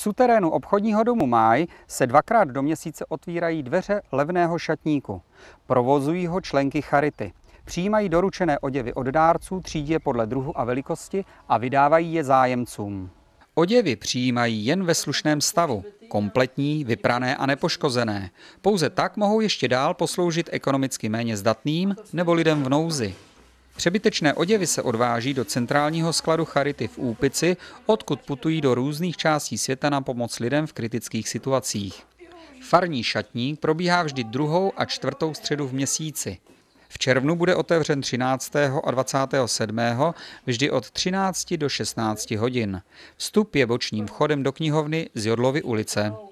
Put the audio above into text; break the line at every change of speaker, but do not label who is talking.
suterénu obchodního domu Máj se dvakrát do měsíce otvírají dveře levného šatníku. Provozují ho členky Charity. Přijímají doručené oděvy od dárců, třídí je podle druhu a velikosti a vydávají je zájemcům. Oděvy přijímají jen ve slušném stavu, kompletní, vyprané a nepoškozené. Pouze tak mohou ještě dál posloužit ekonomicky méně zdatným nebo lidem v nouzi. Přebytečné oděvy se odváží do centrálního skladu Charity v Úpici, odkud putují do různých částí světa na pomoc lidem v kritických situacích. Farní šatník probíhá vždy druhou a čtvrtou středu v měsíci. V červnu bude otevřen 13. a 27. vždy od 13 do 16 hodin. Vstup je bočním vchodem do knihovny z Jodlovy ulice.